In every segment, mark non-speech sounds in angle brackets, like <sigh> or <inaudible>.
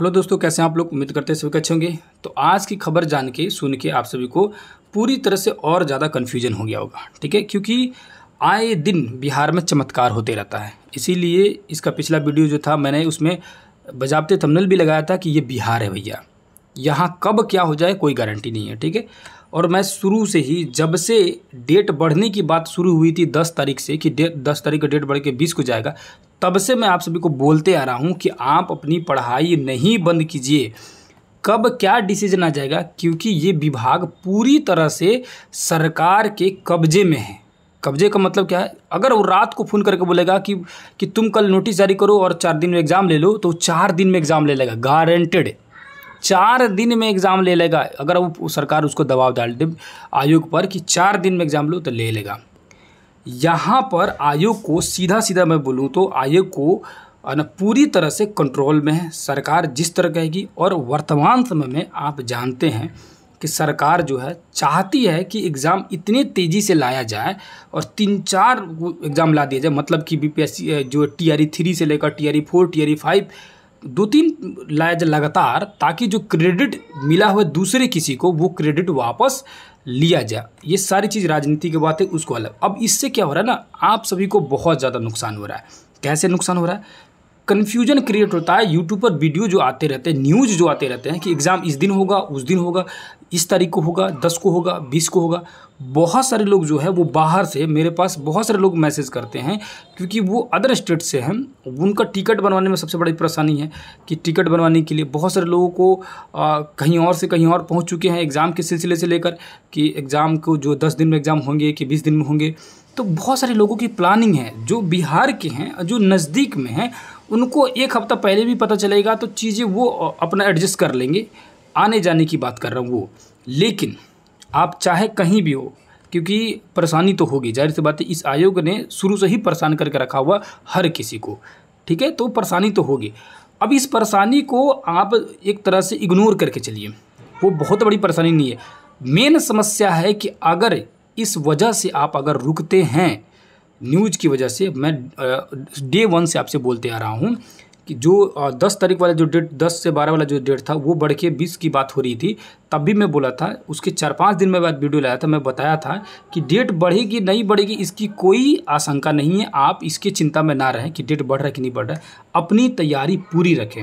hello दोस्तों कैसे आप लोग उम्मीद करते हैं सभी अच्छे होंगे तो आज की खबर जान के सुन के आप सभी को पूरी तरह से और ज़्यादा कन्फ्यूजन हो गया होगा ठीक है क्योंकि आए दिन बिहार में चमत्कार होते रहता है इसीलिए इसका पिछला वीडियो जो था मैंने उसमें बजाबते थमनल भी लगाया था कि ये बिहार है भैया यहाँ कब क्या हो जाए कोई गारंटी नहीं है ठीक है और मैं शुरू से ही जब से डेट बढ़ने की बात शुरू हुई थी दस तारीख से कि डेट दस तारीख का डेट बढ़ के बीस को जाएगा तब से मैं आप सभी को बोलते आ रहा हूँ कि आप अपनी पढ़ाई नहीं बंद कीजिए कब क्या डिसीजन आ जाएगा क्योंकि ये विभाग पूरी तरह से सरकार के कब्जे में है कब्जे का मतलब क्या है अगर वो रात को फ़ोन करके बोलेगा कि कि तुम कल नोटिस जारी करो और चार दिन में एग्ज़ाम ले लो तो चार दिन में एग्ज़ाम ले लेगा गारंटेड चार दिन में एग्ज़ाम ले लेगा अगर वो सरकार उसको दबाव डाल दे आयोग पर कि चार दिन में एग्ज़ाम लो तो ले लेगा यहाँ पर आयोग को सीधा सीधा मैं बोलूँ तो आयोग को ना पूरी तरह से कंट्रोल में है सरकार जिस तरह कहेगी और वर्तमान समय में आप जानते हैं कि सरकार जो है चाहती है कि एग्ज़ाम इतने तेज़ी से लाया जाए और तीन चार एग्ज़ाम ला दिया जाए मतलब कि बीपीएससी जो टीआरई थ्री e से लेकर TRE four T R five दो तीन लाया जाए लगातार ताकि जो क्रेडिट मिला हुआ दूसरे किसी को वो क्रेडिट वापस लिया जाए ये सारी चीज़ राजनीति की बात है उसको अलग अब इससे क्या हो रहा है ना आप सभी को बहुत ज़्यादा नुकसान हो रहा है कैसे नुकसान हो रहा है कन्फ्यूजन क्रिएट होता है यूट्यूब पर वीडियो जो आते रहते हैं न्यूज़ जो आते रहते हैं कि एग्ज़ाम इस दिन होगा उस दिन होगा इस तारीख को होगा दस को होगा बीस को होगा बहुत सारे लोग जो है वो बाहर से मेरे पास बहुत सारे लोग मैसेज करते हैं क्योंकि वो अदर स्टेट से हैं उनका टिकट बनवाने में सबसे बड़ी परेशानी है कि टिकट बनवाने के लिए बहुत सारे लोगों को आ, कहीं और से कहीं और पहुंच चुके हैं एग्ज़ाम के सिलसिले से लेकर कि एग्ज़ाम को जो दस दिन में एग्ज़ाम होंगे कि बीस दिन में होंगे तो बहुत सारे लोगों की प्लानिंग है जो बिहार के हैं जो नज़दीक में हैं उनको एक हफ़्ता पहले भी पता चलेगा तो चीज़ें वो अपना एडजस्ट कर लेंगे आने जाने की बात कर रहा हूँ वो लेकिन आप चाहे कहीं भी हो क्योंकि परेशानी तो होगी जाहिर सी बात है इस आयोग ने शुरू से ही परेशान करके रखा हुआ हर किसी को ठीक है तो परेशानी तो होगी अब इस परेशानी को आप एक तरह से इग्नोर करके चलिए वो बहुत बड़ी परेशानी नहीं है मेन समस्या है कि अगर इस वजह से आप अगर रुकते हैं न्यूज की वजह से मैं डे वन से आपसे बोलते आ रहा हूँ कि जो दस तारीख वाला जो डेट दस से बारह वाला जो डेट था वो बढ़ के बीस की बात हो रही थी तब भी मैं बोला था उसके चार पाँच दिन में बाद वीडियो लाया था मैं बताया था कि डेट बढ़ेगी नहीं बढ़ेगी इसकी कोई आशंका नहीं है आप इसकी चिंता में ना रहें कि डेट बढ़ रहा है कि नहीं बढ़ रहा है अपनी तैयारी पूरी रखें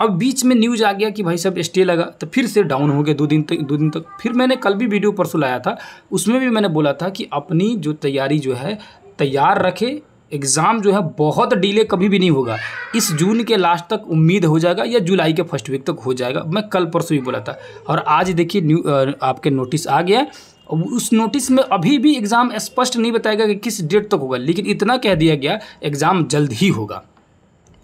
अब बीच में न्यूज आ गया कि भाई साहब स्टे लगा तो फिर से डाउन हो गया दो दिन तक दो दिन तक फिर मैंने कल भी वीडियो परसों लाया था उसमें भी मैंने बोला था कि अपनी जो तैयारी जो है तैयार रखें एग्ज़ाम जो है बहुत डिले कभी भी नहीं होगा इस जून के लास्ट तक उम्मीद हो जाएगा या जुलाई के फर्स्ट वीक तक हो जाएगा मैं कल परसों भी बोला था और आज देखिए न्यू आपके नोटिस आ गया उस नोटिस में अभी भी एग्ज़ाम स्पष्ट नहीं बताएगा कि किस डेट तक होगा लेकिन इतना कह दिया गया एग्ज़ाम जल्द ही होगा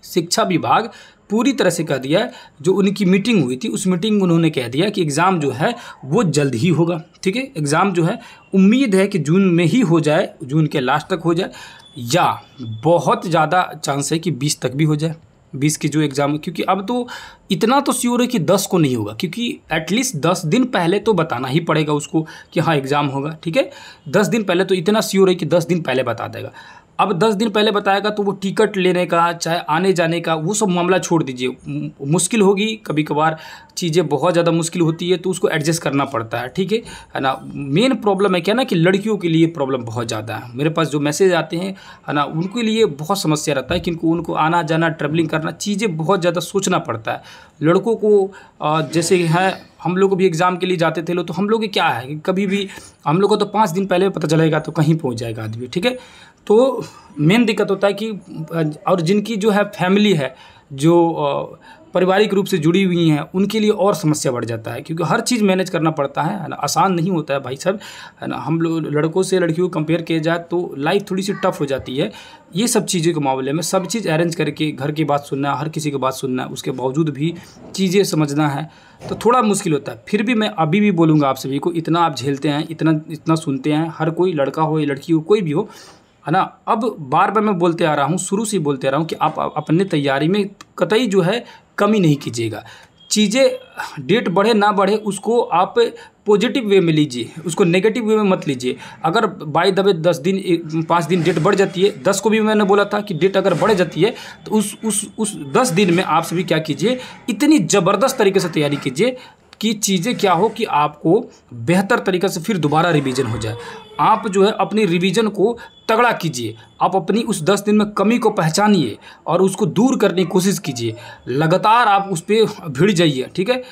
शिक्षा विभाग पूरी तरह से कह दिया जो उनकी मीटिंग हुई थी उस मीटिंग में उन्होंने कह दिया कि एग्ज़ाम जो है वो जल्द ही होगा ठीक है एग्ज़ाम जो है उम्मीद है कि जून में ही हो जाए जून के लास्ट तक हो जाए या बहुत ज़्यादा चांस है कि बीस तक भी हो जाए बीस की जो एग्ज़ाम क्योंकि अब तो इतना तो श्योर है कि दस को नहीं होगा क्योंकि एटलीस्ट दस दिन पहले तो बताना ही पड़ेगा उसको कि हाँ एग्ज़ाम होगा ठीक है दस दिन पहले तो इतना श्योर है कि दस दिन पहले बता देगा अब दस दिन पहले बताएगा तो वो टिकट लेने का चाहे आने जाने का वो सब मामला छोड़ दीजिए मुश्किल होगी कभी कभार चीज़ें बहुत ज़्यादा मुश्किल होती है तो उसको एडजस्ट करना पड़ता है ठीक है है ना मेन प्रॉब्लम है क्या ना कि लड़कियों के लिए प्रॉब्लम बहुत ज़्यादा है मेरे पास जो मैसेज आते हैं है ना उनके लिए बहुत समस्या रहता है क्योंकि उनको आना जाना ट्रेवलिंग करना चीज़ें बहुत ज़्यादा सोचना पड़ता है लड़कों को जैसे है हम लोग भी एग्ज़ाम के लिए जाते थे लोग तो हम लोग क्या है कभी भी हम लोग को तो पाँच दिन पहले पता चलेगा तो कहीं पहुँच जाएगा आदमी ठीक है तो मेन दिक्कत होता है कि और जिनकी जो है फैमिली है जो पारिवारिक रूप से जुड़ी हुई हैं उनके लिए और समस्या बढ़ जाता है क्योंकि हर चीज़ मैनेज करना पड़ता है है ना आसान नहीं होता है भाई साहब है ना हम लोग लड़कों से लड़कियों को कंपेयर किया जाए तो लाइफ थोड़ी सी टफ हो जाती है ये सब चीज़ों के मामले में सब चीज़ अरेंज करके घर की बात सुनना हर किसी की बात सुनना उसके बावजूद भी चीज़ें समझना है तो थोड़ा मुश्किल होता है फिर भी मैं अभी भी बोलूँगा आप सभी को इतना आप झेलते हैं इतना इतना सुनते हैं हर कोई लड़का हो या लड़की हो कोई भी हो है ना अब बार बार मैं बोलते आ रहा हूँ शुरू से बोलते आ रहा हूँ कि आप अपने तैयारी में कतई जो है कमी नहीं कीजिएगा चीज़ें डेट बढ़े ना बढ़े उसको आप पॉजिटिव वे में लीजिए उसको नेगेटिव वे में मत लीजिए अगर बाई दबे दस दिन पाँच दिन डेट बढ़ जाती है दस को भी मैंने बोला था कि डेट अगर बढ़ जाती है तो उस उस उस दस दिन में आप सभी क्या कीजिए इतनी ज़बरदस्त तरीके से तैयारी कीजिए कि चीज़ें क्या हो कि आपको बेहतर तरीके से फिर दोबारा रिवीजन हो जाए आप जो है अपनी रिवीजन को तगड़ा कीजिए आप अपनी उस दस दिन में कमी को पहचानिए और उसको दूर करने की कोशिश कीजिए लगातार आप उस पर भिड़ जाइए ठीक है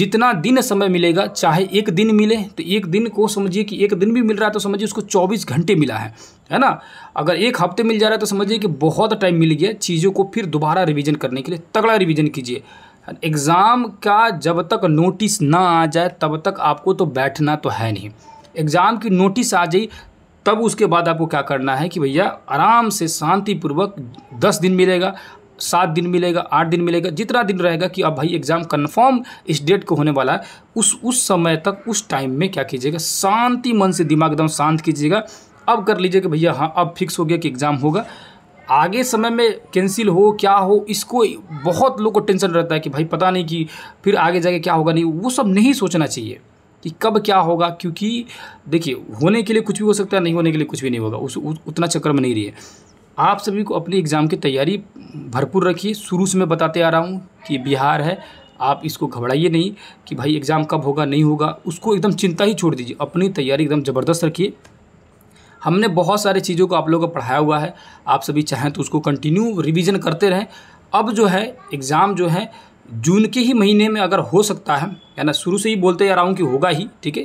जितना दिन समय मिलेगा चाहे एक दिन मिले तो एक दिन को समझिए कि एक दिन भी मिल रहा है तो समझिए उसको 24 घंटे मिला है है ना अगर एक हफ्ते मिल जा रहा है तो समझिए कि बहुत टाइम मिल गया चीज़ों को फिर दोबारा रिविज़न करने के लिए तगड़ा रिविज़न कीजिए एग्ज़ाम का जब तक नोटिस ना आ जाए तब तक आपको तो बैठना तो है नहीं एग्ज़ाम की नोटिस आ जाए तब उसके बाद आपको क्या करना है कि भैया आराम से शांतिपूर्वक दस दिन मिलेगा सात दिन मिलेगा आठ दिन मिलेगा जितना दिन रहेगा कि अब भाई एग्ज़ाम कन्फर्म इस डेट को होने वाला है उस उस समय तक उस टाइम में क्या कीजिएगा शांति मन से दिमाग एकदम शांत कीजिएगा अब कर लीजिए कि भैया हाँ अब फिक्स हो गया कि एग्ज़ाम होगा आगे समय में कैंसिल हो क्या हो इसको बहुत लोग को टेंशन रहता है कि भाई पता नहीं कि फिर आगे जाके क्या होगा नहीं वो सब नहीं सोचना चाहिए कि कब क्या होगा क्योंकि देखिए होने के लिए कुछ भी हो सकता है नहीं होने के लिए कुछ भी नहीं होगा उस उतना चक्कर में नहीं रही है आप सभी को अपनी एग्ज़ाम की तैयारी भरपूर रखिए शुरू से मैं बताते आ रहा हूँ कि बिहार है आप इसको घबराइए नहीं कि भाई एग्ज़ाम कब होगा नहीं होगा उसको एकदम चिंता ही छोड़ दीजिए अपनी तैयारी एकदम ज़बरदस्त रखिए हमने बहुत सारे चीज़ों को आप लोगों को पढ़ाया हुआ है आप सभी चाहें तो उसको कंटिन्यू रिवीजन करते रहें अब जो है एग्ज़ाम जो है जून के ही महीने में अगर हो सकता है या ना शुरू से ही बोलते आ रहा हूँ कि होगा ही ठीक है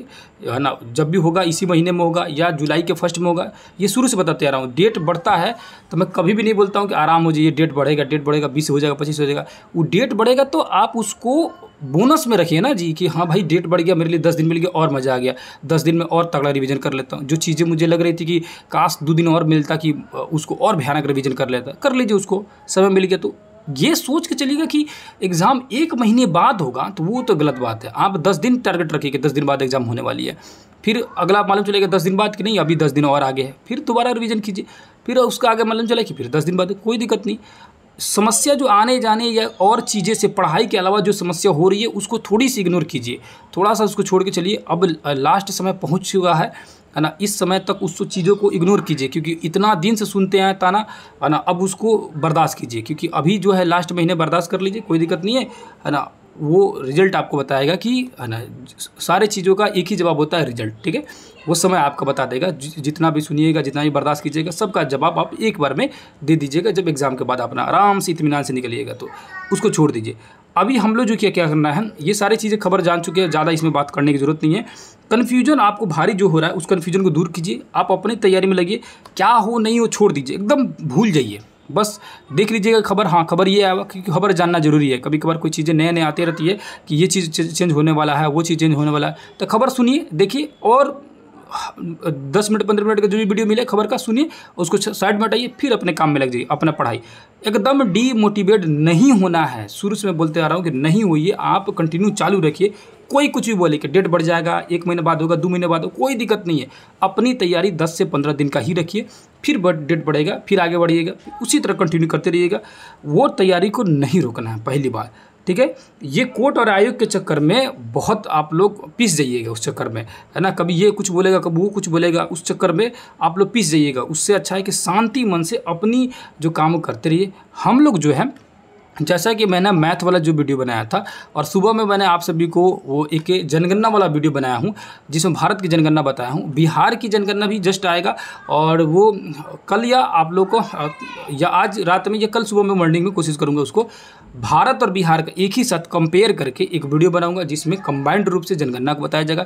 है ना जब भी होगा इसी महीने में होगा या जुलाई के फर्स्ट में होगा ये शुरू से बताते आ रहा हूँ डेट बढ़ता है तो मैं कभी भी नहीं बोलता हूँ कि आराम हो जाइए डेट बढ़ेगा डेट बढ़ेगा बीस हो जाएगा पच्चीस हो जाएगा वो डेट बढ़ेगा तो आप उसको बोनस में रखिए ना जी कि हाँ भाई डेट बढ़ गया मेरे लिए दस दिन मिल गया और मज़ा आ गया दस दिन में और तगड़ा रिवीजन कर लेता हूँ जो चीज़ें मुझे लग रही थी कि काश दो दिन और मिलता कि उसको और भयानक रिवीजन कर लेता कर लीजिए उसको समय मिल गया तो ये सोच के चलिएगा कि एग्ज़ाम एक महीने बाद होगा तो वो तो गलत बात है आप दस दिन टारगेट रखिए कि दस दिन बाद एग्ज़ाम होने वाली है फिर अगला मालूम चलेगा दस दिन बाद कि नहीं अभी दस दिन और आगे है फिर दोबारा रिविज़न कीजिए फिर उसका आगे मालूम चला कि फिर दस दिन बाद कोई दिक्कत नहीं समस्या जो आने जाने या और चीज़ें से पढ़ाई के अलावा जो समस्या हो रही है उसको थोड़ी सी इग्नोर कीजिए थोड़ा सा उसको छोड़ के चलिए अब लास्ट समय पहुँच चुका है है ना इस समय तक उस चीज़ों को इग्नोर कीजिए क्योंकि इतना दिन से सुनते आए ताना है ना अब उसको बर्दाश्त कीजिए क्योंकि अभी जो है लास्ट महीने बर्दाश्त कर लीजिए कोई दिक्कत नहीं है है ना वो रिजल्ट आपको बताएगा कि है ना सारे चीज़ों का एक ही जवाब होता है रिजल्ट ठीक है वो समय आपका बता देगा जितना भी सुनिएगा जितना भी बर्दाश्त कीजिएगा सबका जवाब आप एक बार में दे दीजिएगा जब एग्ज़ाम के बाद अपना आराम से इतमान से निकलिएगा तो उसको छोड़ दीजिए अभी हम लोग जो क्या क्या करना है ये सारी चीज़ें खबर जान चुके हैं ज़्यादा इसमें बात करने की ज़रूरत नहीं है कन्फ्यूजन आपको भारी जो हो रहा है उस कन्फ्यूजन को दूर कीजिए आप अपनी तैयारी में लगिए क्या हो नहीं हो छोड़ दीजिए एकदम भूल जाइए बस देख लीजिएगा खबर हाँ खबर ये आया क्योंकि खबर जानना जरूरी है कभी कभार कोई चीज़ें नए नए आते रहती है कि ये चीज़ चेंज होने वाला है वो चीज़ चेंज होने वाला है तो खबर सुनिए देखिए और दस मिनट पंद्रह मिनट का जो भी वीडियो मिले खबर का सुनिए उसको साइड में हटाइए फिर अपने काम में लग जाइए अपना पढ़ाई एकदम डीमोटिवेट नहीं होना है शुरू से मैं बोलते आ रहा हूँ कि नहीं होइए आप कंटिन्यू चालू रखिए कोई कुछ भी बोले कि डेट बढ़ जाएगा एक महीने बाद होगा दो महीने बाद होगा कोई दिक्कत नहीं है अपनी तैयारी दस से पंद्रह दिन का ही रखिए फिर डेट बढ़ेगा फिर आगे बढ़िएगा उसी तरह कंटिन्यू करते रहिएगा वो तैयारी को नहीं रोकना है पहली बार ठीक है ये कोर्ट और आयोग के चक्कर में बहुत आप लोग पीस जाइएगा उस चक्कर में है ना कभी ये कुछ बोलेगा कभी वो कुछ बोलेगा उस चक्कर में आप लोग पीस जाइएगा उससे अच्छा है कि शांति मन से अपनी जो काम करते रहिए हम लोग जो है जैसा कि मैंने मैथ वाला जो वीडियो बनाया था और सुबह में मैंने आप सभी को वो एक जनगणना वाला वीडियो बनाया हूँ जिसमें भारत की जनगणना बताया हूँ बिहार की जनगणना भी जस्ट आएगा और वो कल या आप लोग को या आज रात में या कल सुबह में मॉर्निंग में कोशिश करूँगा उसको भारत और बिहार का एक ही साथ कंपेयर करके एक वीडियो बनाऊँगा जिसमें कंबाइंड रूप से जनगणना को बताया जाएगा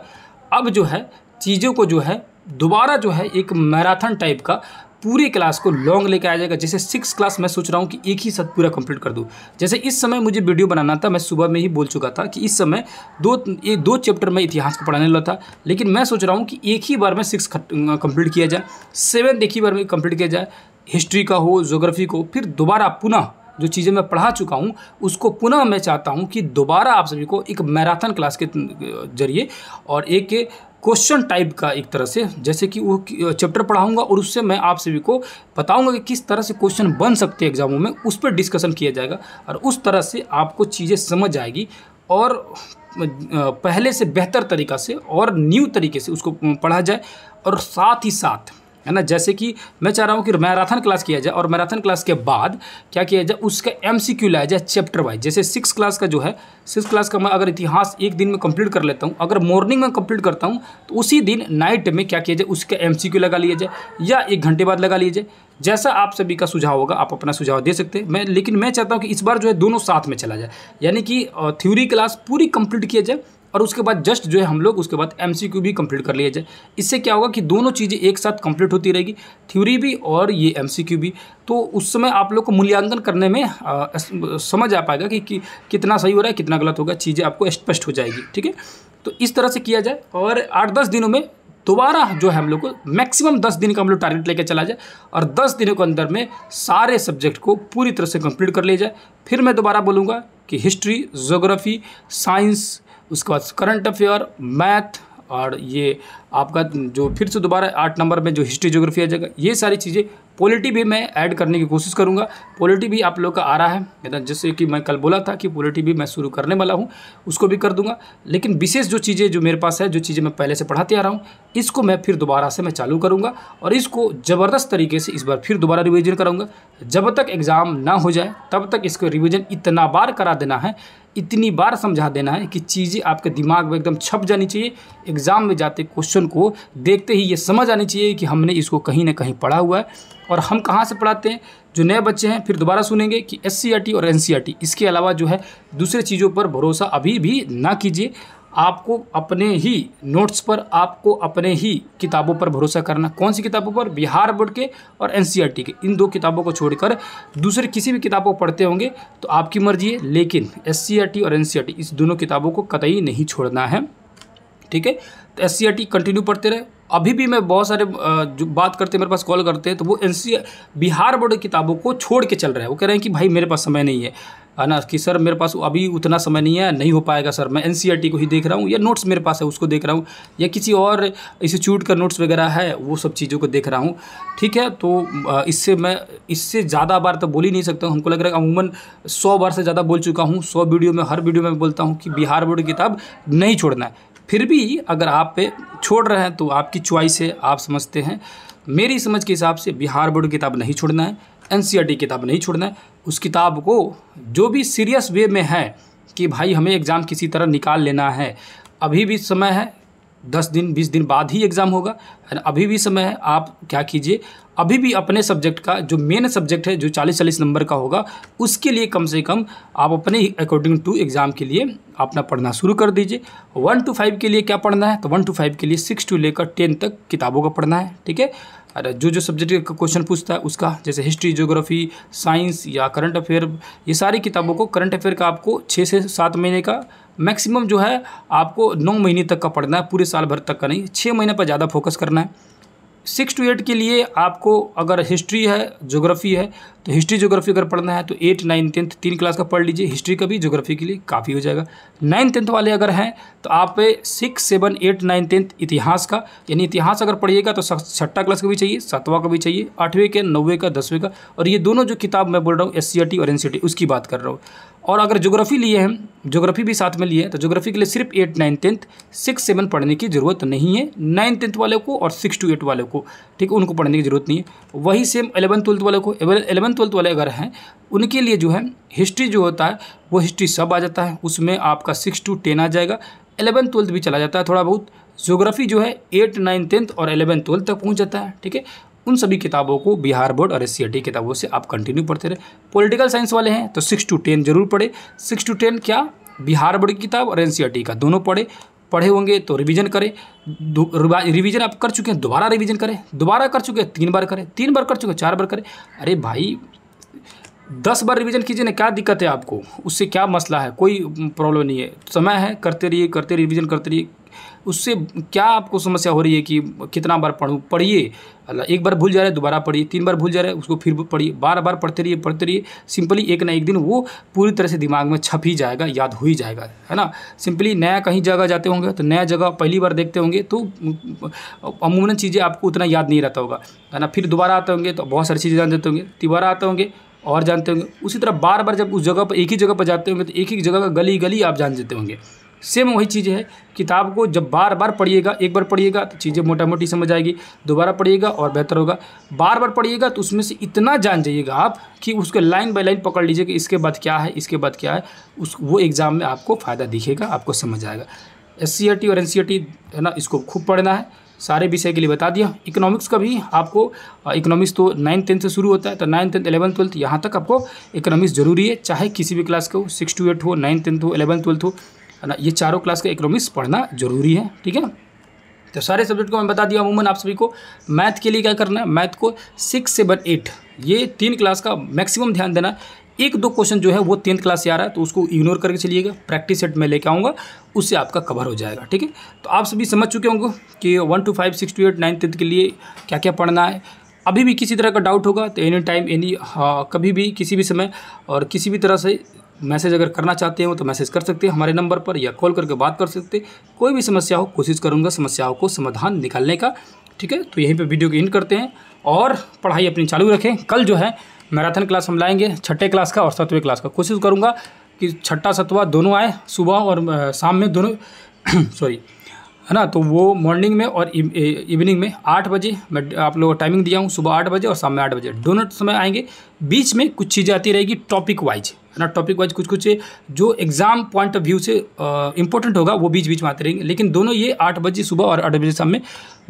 अब जो है चीज़ों को जो है दोबारा जो है एक मैराथन टाइप का पूरे क्लास को लॉन्ग लेके आ जाएगा जैसे सिक्स क्लास मैं सोच रहा हूँ कि एक ही साथ पूरा कंप्लीट कर दूँ जैसे इस समय मुझे वीडियो बनाना था मैं सुबह में ही बोल चुका था कि इस समय दो ये दो चैप्टर में इतिहास को पढ़ाने लगा था लेकिन मैं सोच रहा हूँ कि एक ही बार में सिक्स कंप्लीट किया जाए सेवन्थ एक ही बार में कंप्लीट किया जाए हिस्ट्री का हो जोग्राफी को फिर दोबारा पुनः जो चीज़ें मैं पढ़ा चुका हूँ उसको पुनः मैं चाहता हूँ कि दोबारा आप सभी को एक मैराथन क्लास के जरिए और एक क्वेश्चन टाइप का एक तरह से जैसे कि वो चैप्टर पढ़ाऊंगा और उससे मैं आप सभी को बताऊंगा कि किस तरह से क्वेश्चन बन सकते हैं एग्जामों में उस पर डिस्कशन किया जाएगा और उस तरह से आपको चीज़ें समझ आएगी और पहले से बेहतर तरीका से और न्यू तरीके से उसको पढ़ा जाए और साथ ही साथ है ना जैसे कि मैं चाह रहा हूँ कि मैराथन क्लास किया जाए और मैराथन क्लास के बाद क्या किया जाए उसका एम सी क्यू लाया जाए चैप्टर वाइज जैसे सिक्स क्लास का जो है सिक्स क्लास का मैं अगर इतिहास एक दिन में कंप्लीट कर लेता हूँ अगर मॉर्निंग में कंप्लीट करता हूँ तो उसी दिन नाइट में क्या किया जाए उसका एम सी क्यू लगा लिया जाए या एक घंटे बाद लगा लिया जाए जैसा आप सभी का सुझाव होगा आप अपना सुझाव दे सकते हैं मैं लेकिन मैं चाहता हूं कि इस बार जो है दोनों साथ में चला जाए यानी कि थ्योरी क्लास पूरी कंप्लीट किया जाए और उसके बाद जस्ट जो है हम लोग उसके बाद एम भी कंप्लीट कर लिया जाए इससे क्या होगा कि दोनों चीज़ें एक साथ कंप्लीट होती रहेगी थ्योरी भी और ये एम भी तो उस समय आप लोग को मूल्यांकन करने में समझ आ पाएगा कि, कि कितना सही हो रहा है कितना गलत होगा चीज़ें आपको स्पष्ट हो जाएगी ठीक है तो इस तरह से किया जाए और आठ दस दिनों में दोबारा जो है हम लोग को मैक्सिमम दस दिन का हम लोग टारगेट लेकर चला जाए और दस दिनों के अंदर में सारे सब्जेक्ट को पूरी तरह से कंप्लीट कर लिया जाए फिर मैं दोबारा बोलूँगा कि हिस्ट्री जोग्राफ़ी साइंस उसके बाद करंट अफेयर मैथ और ये आपका जो फिर से दोबारा आठ नंबर में जो हिस्ट्री जोग्राफी आ जाएगा ये सारी चीज़ें पॉलिटी भी मैं ऐड करने की कोशिश करूँगा पॉलिटी भी आप लोग का आ रहा है जैसे कि मैं कल बोला था कि पॉलिटी भी मैं शुरू करने वाला हूँ उसको भी कर दूंगा लेकिन विशेष जो चीज़ें जो मेरे पास है जो चीज़ें मैं पहले से पढ़ाते आ रहा हूँ इसको मैं फिर दोबारा से मैं चालू करूँगा और इसको ज़बरदस्त तरीके से इस बार फिर दोबारा रिविज़न करूँगा जब तक एग्ज़ाम ना हो जाए तब तक इसको रिविज़न इतना बार करा देना है इतनी बार समझा देना है कि चीज़ें आपके दिमाग में एकदम छप जानी चाहिए एग्ज़ाम में जाते क्वेश्चन को देखते ही ये समझ आनी चाहिए कि हमने इसको कहीं ना कहीं पढ़ा हुआ है और हम कहाँ से पढ़ाते हैं जो नए बच्चे हैं फिर दोबारा सुनेंगे कि एस e और एन e इसके अलावा जो है दूसरे चीज़ों पर भरोसा अभी भी ना कीजिए आपको अपने ही नोट्स पर आपको अपने ही किताबों पर भरोसा करना कौन सी किताबों पर बिहार बोर्ड के और एन e के इन दो किताबों को छोड़कर दूसरे किसी भी किताब को पढ़ते होंगे तो आपकी मर्जी है लेकिन एस और एन इस दोनों किताबों को कतई नहीं छोड़ना है ठीक है एस कंटिन्यू पढ़ते रहे अभी भी मैं बहुत सारे जो बात करते मेरे पास कॉल करते हैं तो वो एन बिहार बोर्ड की किताबों को छोड़ के चल रहे हैं वो कह रहे हैं कि भाई मेरे पास समय नहीं है है ना कि सर मेरे पास अभी उतना समय नहीं है नहीं हो पाएगा सर मैं एन को ही देख रहा हूँ या नोट्स मेरे पास है उसको देख रहा हूँ या किसी और इंस्टीट्यूट का नोट्स वगैरह है वो सब चीज़ों को देख रहा हूँ ठीक है तो इससे मैं इससे ज़्यादा बार तो बोल ही नहीं सकता हमको लग रहा है अमूमन सौ बार से ज़्यादा बोल चुका हूँ सौ वीडियो में हर वीडियो में बोलता हूँ कि बिहार बोर्ड की किताब नहीं छोड़ना है फिर भी अगर आप पे छोड़ रहे हैं तो आपकी च्वाइस है आप समझते हैं मेरी समझ के हिसाब से बिहार बोर्ड किताब नहीं छोड़ना है एन e किताब नहीं छोड़ना है उस किताब को जो भी सीरियस वे में है कि भाई हमें एग्ज़ाम किसी तरह निकाल लेना है अभी भी समय है दस दिन बीस दिन बाद ही एग्ज़ाम होगा अभी भी समय है आप क्या कीजिए अभी भी अपने सब्जेक्ट का जो मेन सब्जेक्ट है जो चालीस चालीस नंबर का होगा उसके लिए कम से कम आप अपने अकॉर्डिंग टू एग्ज़ाम के लिए अपना पढ़ना शुरू कर दीजिए वन टू फाइव के लिए क्या पढ़ना है तो वन टू फाइव के लिए सिक्स टू लेकर टेन तक किताबों का पढ़ना है ठीक है अरे जो जो सब्जेक्ट का क्वेश्चन पूछता है उसका जैसे हिस्ट्री ज्योग्राफी साइंस या करंट अफेयर ये सारी किताबों को करंट अफेयर का आपको छः से सात महीने का मैक्सिमम जो है आपको नौ महीने तक का पढ़ना है पूरे साल भर तक का नहीं छः महीने पर ज़्यादा फोकस करना है सिक्स टू एट के लिए आपको अगर हिस्ट्री है ज्योग्राफी है तो हिस्ट्री ज्योग्राफी अगर पढ़ना है तो एट नाइन टेंथ तीन क्लास का पढ़ लीजिए हिस्ट्री का भी ज्योग्राफी के लिए काफ़ी हो जाएगा नाइन टेंथ वाले अगर हैं तो आप six seven eight nine tenth इतिहास का यानी इतिहास अगर पढ़िएगा तो छठा क्लास का भी चाहिए सातवां का भी चाहिए आठवें का नौवे का दसवें का और ये दोनों जो किताब मैं बोल रहा हूँ एस e और एन e उसकी बात कर रहा हूँ और अगर जोग्राफ़ी लिए हैं जोग्राफ़ी भी साथ में लिए तो जोग्राफ़ी के लिए सिर्फ eight nine tenth six seven पढ़ने की ज़रूरत नहीं है नाइन टेंथ वाले को और सिक्स टू एट वाले को ठीक है उनको पढ़ने की ज़रूरत नहीं है वही सेम एलेवन ट्वेल्थ वाले को एलेवन ट्वेल्थ वाले अगर हैं उनके लिए जो है हिस्ट्री जो होता है वो हिस्ट्री सब आ जाता है उसमें आपका सिक्स टू टेन आ जाएगा एलेवन ट्वेल्थ भी चला जाता है थोड़ा बहुत जोग्राफ़ी जो है एट नाइन टेंथ और एलेवन ट्वेल्थ तक पहुँच जाता है ठीक है उन सभी किताबों को बिहार बोर्ड और एस किताबों से आप कंटिन्यू पढ़ते रहे पॉलिटिकल साइंस वाले हैं तो सिक्स टू टेन जरूर पढ़े सिक्स टू टेन क्या बिहार बोर्ड की किताब और एन का दोनों पढ़े पढ़े होंगे तो रिवीजन करें रिवीजन आप कर चुके हैं दोबारा रिवीजन करें दोबारा कर चुके हैं तीन बार करें तीन बार कर चुके हैं चार बार करें अरे भाई दस बार रिवीजन कीजिए ना क्या दिक्कत है आपको उससे क्या मसला है कोई प्रॉब्लम नहीं है समय है करते रहिए करते रहिए रिवीजन करते रहिए उससे क्या आपको समस्या हो रही है कि कितना बार पढ़ूँ पढ़िए एक बार भूल जा रहे दोबारा पढ़िए तीन बार भूल जा रहे हैं उसको फिर पढ़िए बार बार पढ़ते रहिए पढ़ते रहिए सिंपली एक ना एक दिन वो पूरी तरह से दिमाग में छप ही जाएगा याद हो ही जाएगा है ना सिंपली नया कहीं जगह जाते होंगे तो नया जगह पहली बार देखते होंगे तो अमूमन चीज़ें आपको उतना याद नहीं रहता होगा है ना फिर दोबारा आते होंगे तो बहुत सारी चीज़ें जान देते होंगे तिबारा आते होंगे और जानते होंगे उसी तरह बार बार जब उस जगह पर एक ही जगह पर जाते होंगे तो एक ही जगह का गली गली आप जान देते होंगे सेम वही चीज़ है किताब को जब बार बार पढ़िएगा एक बार पढ़िएगा तो चीज़ें मोटा मोटी समझ आएगी दोबारा पढ़िएगा और बेहतर होगा बार बार पढ़िएगा तो उसमें से इतना जान जाइएगा आप कि उसको लाइन बाय लाइन पकड़ लीजिए कि इसके बाद क्या है इसके बाद क्या है उस वो एग्ज़ाम में आपको फ़ायदा दिखेगा आपको समझ आएगा एस e और एन e है ना इसको खूब पढ़ना है सारे विषय के लिए बता दिया इकोनॉमिक्स का भी आपको इकोनॉमिक्स तो नाइन्थ टेंथ से शुरू होता है तो नाइन्थ टेंथ एलेवन ट्वेल्थ यहाँ तक आपको इकोनॉमिक्स जरूरी है चाहे किसी भी क्लास का हो सिक्स टू एट हो नाइन्थ टेंथ हो एलेवन ट्वेल्थ हो ना ये चारों क्लास का इकोनॉमिक्स पढ़ना जरूरी है ठीक है तो सारे सब्जेक्ट को मैं बता दिया अमूमन आप सभी को मैथ के लिए क्या करना है मैथ को सिक्स सेवन एट ये तीन क्लास का मैक्सिमम ध्यान देना एक दो क्वेश्चन जो है वो टेंथ क्लास से आ रहा है तो उसको इग्नोर करके चलिएगा प्रैक्टिस सेट में लेके आऊँगा उससे आपका कवर हो जाएगा ठीक है तो आप सभी समझ चुके होंगे कि one to five six to eight nine tenth के लिए क्या क्या पढ़ना है अभी भी किसी तरह का डाउट होगा तो एनी टाइम एनी कभी भी किसी भी समय और किसी भी तरह से मैसेज अगर करना चाहते हो तो मैसेज कर सकते हैं हमारे नंबर पर या कॉल करके बात कर सकते कोई भी समस्या हो कोशिश करूँगा समस्याओं को समाधान निकालने का ठीक है तो यहीं पे वीडियो को इन करते हैं और पढ़ाई अपनी चालू रखें कल जो है मैराथन क्लास हम लाएंगे छठे क्लास का और सातवें क्लास का कोशिश करूँगा कि छठा सतवा दोनों आए सुबह और शाम में दोनों सॉरी <clears throat> है ना तो वो मॉर्निंग में और इवनिंग में आठ बजे मैं आप लोगों को टाइमिंग दिया हूँ सुबह आठ बजे और शाम में आठ बजे दोनों समय आएंगे बीच में कुछ चीज़ें आती रहेगी टॉपिक वाइज है ना टॉपिक वाइज कुछ कुछ जो एग्ज़ाम पॉइंट ऑफ व्यू से इंपॉर्टेंट होगा वो बीच बीच में आते रहेंगे लेकिन दोनों ये आठ बजे सुबह और आठ बजे शाम में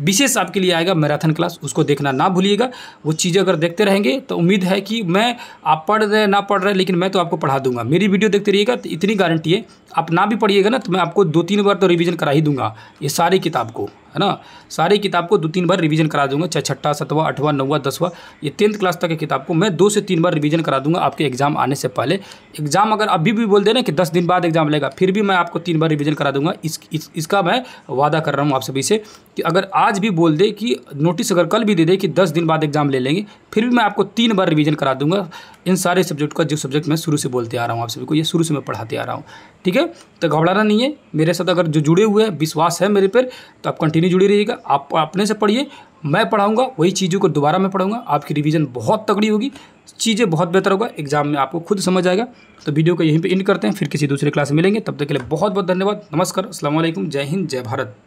विशेष आपके लिए आएगा मैराथन क्लास उसको देखना ना भूलिएगा वो चीज़ें अगर देखते रहेंगे तो उम्मीद है कि मैं आप पढ़ रहे ना पढ़ रहे लेकिन मैं तो आपको पढ़ा दूंगा मेरी वीडियो देखते रहिएगा तो इतनी गारंटी है आप ना भी पढ़िएगा ना तो मैं आपको दो तीन बार तो रिविज़न करा ही दूंगा ये सारी किताब को है ना सारी किताब को दो तीन बार रिवीजन करा दूंगा चाहे छठा सतवा अठवा नौवा दसवा ये टेंथ क्लास तक की किताब को मैं दो से तीन बार रिवीजन करा दूंगा आपके एग्जाम आने से पहले एग्जाम अगर अभी भी बोल देना कि दस दिन बाद एग्जाम लेगा फिर भी मैं आपको तीन बार रिवीजन करा दूंगा इस, इस इसका मैं वादा कर रहा हूँ आप सभी से कि अगर आज भी बोल दे कि नोटिस अगर कल भी दे दे कि दस दिन बाद एग्जाम ले लेंगे फिर भी मैं आपको तीन बार रिवीजन करा दूंगा इन सारे सब्जेक्ट का जो सब्जेक्ट मैं शुरू से बोलते आ रहा हूँ आप सभी को ये शुरू से मैं पढ़ाते आ रहा हूँ ठीक है तो घबराना नहीं है मेरे साथ अगर जो जुड़े हुए हैं विश्वास है मेरे पर तो आप कंटिन्यू नहीं जुड़े रहिएगा आप अपने से पढ़िए मैं पढ़ाऊँगा वही चीज़ों को दोबारा मैं पढ़ाऊँगा आपकी रिविज़न बहुत तगड़ी होगी चीज़ें बहुत बेहतर होगा एग्जाम में आपको खुद समझ आएगा तो वीडियो को यहीं पे एंड करते हैं फिर किसी दूसरे क्लास में मिलेंगे तब तक के लिए बहुत बहुत धन्यवाद नमस्कार असलम जय हिंद जय भारत